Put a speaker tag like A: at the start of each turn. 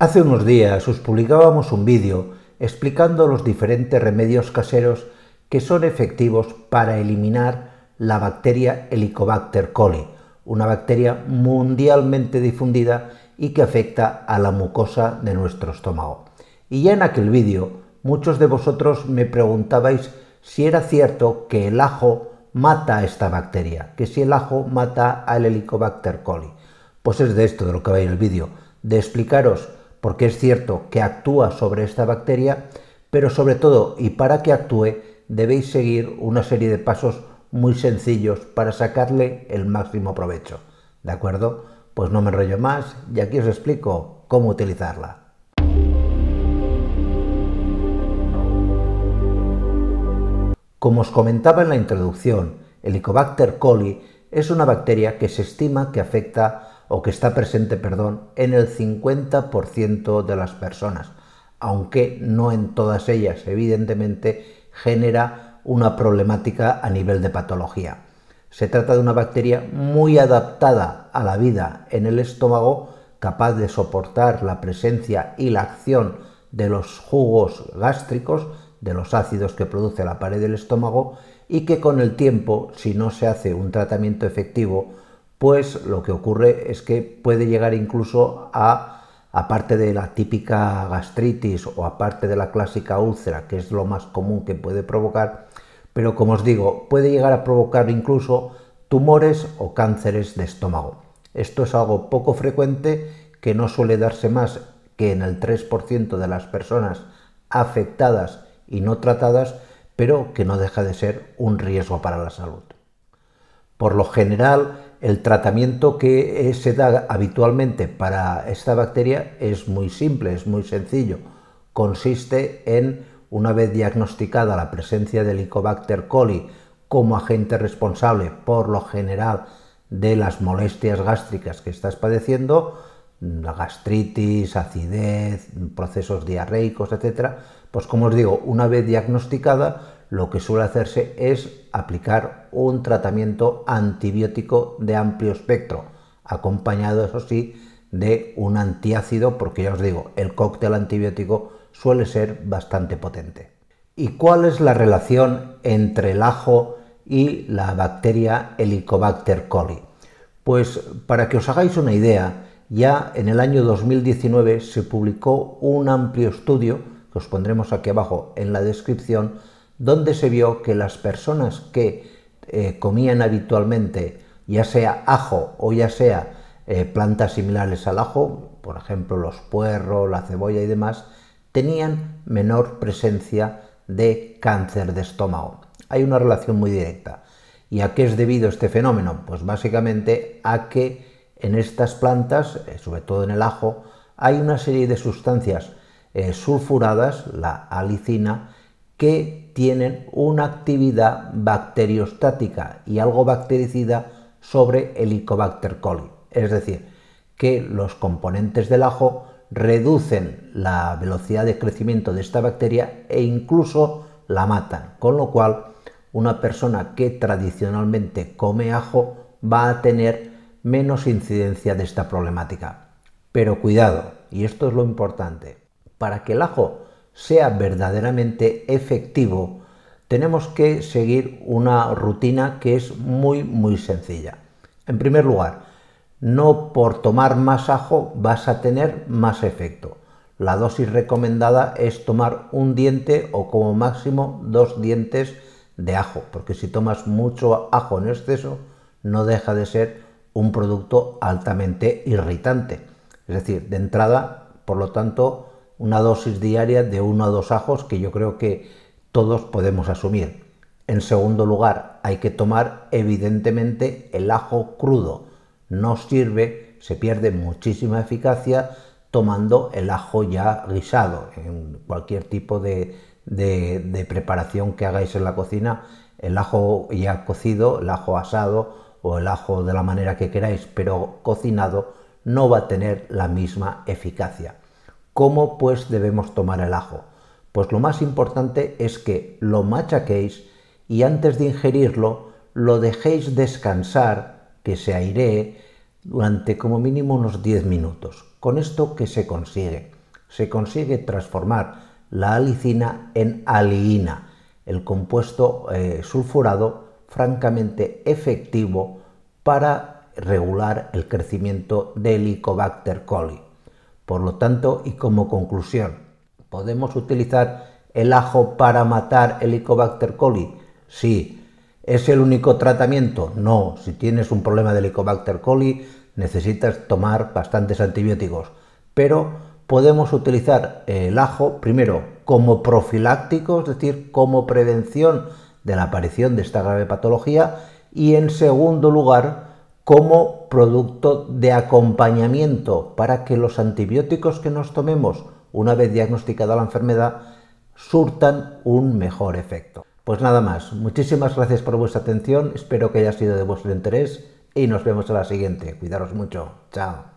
A: Hace unos días os publicábamos un vídeo explicando los diferentes remedios caseros que son efectivos para eliminar la bacteria Helicobacter coli, una bacteria mundialmente difundida y que afecta a la mucosa de nuestro estómago. Y ya en aquel vídeo muchos de vosotros me preguntabais si era cierto que el ajo mata a esta bacteria, que si el ajo mata al Helicobacter coli. Pues es de esto de lo que va a el vídeo, de explicaros porque es cierto que actúa sobre esta bacteria, pero sobre todo y para que actúe debéis seguir una serie de pasos muy sencillos para sacarle el máximo provecho. ¿De acuerdo? Pues no me enrollo más y aquí os explico cómo utilizarla. Como os comentaba en la introducción, Helicobacter coli es una bacteria que se estima que afecta o que está presente, perdón, en el 50% de las personas, aunque no en todas ellas, evidentemente, genera una problemática a nivel de patología. Se trata de una bacteria muy adaptada a la vida en el estómago, capaz de soportar la presencia y la acción de los jugos gástricos, de los ácidos que produce la pared del estómago, y que con el tiempo, si no se hace un tratamiento efectivo, pues lo que ocurre es que puede llegar incluso a, aparte de la típica gastritis o aparte de la clásica úlcera, que es lo más común que puede provocar, pero como os digo, puede llegar a provocar incluso tumores o cánceres de estómago. Esto es algo poco frecuente que no suele darse más que en el 3% de las personas afectadas y no tratadas, pero que no deja de ser un riesgo para la salud. Por lo general, el tratamiento que eh, se da habitualmente para esta bacteria es muy simple, es muy sencillo. Consiste en, una vez diagnosticada la presencia del Helicobacter coli como agente responsable, por lo general, de las molestias gástricas que estás padeciendo, la gastritis, acidez, procesos diarreicos, etc., pues como os digo, una vez diagnosticada, lo que suele hacerse es aplicar un tratamiento antibiótico de amplio espectro, acompañado, eso sí, de un antiácido, porque ya os digo, el cóctel antibiótico suele ser bastante potente. ¿Y cuál es la relación entre el ajo y la bacteria Helicobacter coli? Pues para que os hagáis una idea, ya en el año 2019 se publicó un amplio estudio, que os pondremos aquí abajo en la descripción, donde se vio que las personas que eh, comían habitualmente, ya sea ajo o ya sea eh, plantas similares al ajo, por ejemplo los puerros, la cebolla y demás, tenían menor presencia de cáncer de estómago. Hay una relación muy directa. ¿Y a qué es debido este fenómeno? Pues básicamente a que en estas plantas, eh, sobre todo en el ajo, hay una serie de sustancias sulfuradas, la alicina, que tienen una actividad bacteriostática y algo bactericida sobre Helicobacter coli. Es decir, que los componentes del ajo reducen la velocidad de crecimiento de esta bacteria e incluso la matan, con lo cual una persona que tradicionalmente come ajo va a tener menos incidencia de esta problemática. Pero cuidado, y esto es lo importante, para que el ajo sea verdaderamente efectivo, tenemos que seguir una rutina que es muy, muy sencilla. En primer lugar, no por tomar más ajo vas a tener más efecto. La dosis recomendada es tomar un diente o como máximo dos dientes de ajo, porque si tomas mucho ajo en exceso, no deja de ser un producto altamente irritante. Es decir, de entrada, por lo tanto, una dosis diaria de uno a dos ajos que yo creo que todos podemos asumir. En segundo lugar, hay que tomar evidentemente el ajo crudo. No sirve, se pierde muchísima eficacia tomando el ajo ya guisado. En cualquier tipo de, de preparación que hagáis en la cocina, el ajo ya cocido, el ajo asado, o el ajo de la manera que queráis, pero cocinado, no va a tener la misma eficacia. ¿Cómo pues debemos tomar el ajo? Pues lo más importante es que lo machaquéis y antes de ingerirlo lo dejéis descansar, que se airee, durante como mínimo unos 10 minutos. Con esto ¿qué se consigue? Se consigue transformar la alicina en aliina, el compuesto eh, sulfurado francamente efectivo para regular el crecimiento del Helicobacter coli. Por lo tanto, y como conclusión, ¿podemos utilizar el ajo para matar Helicobacter coli? Sí. ¿Es el único tratamiento? No. Si tienes un problema de Helicobacter coli, necesitas tomar bastantes antibióticos. Pero podemos utilizar el ajo primero como profiláctico, es decir, como prevención de la aparición de esta grave patología, y en segundo lugar, como producto de acompañamiento para que los antibióticos que nos tomemos una vez diagnosticada la enfermedad surtan un mejor efecto. Pues nada más, muchísimas gracias por vuestra atención, espero que haya sido de vuestro interés y nos vemos en la siguiente. Cuidaros mucho, chao.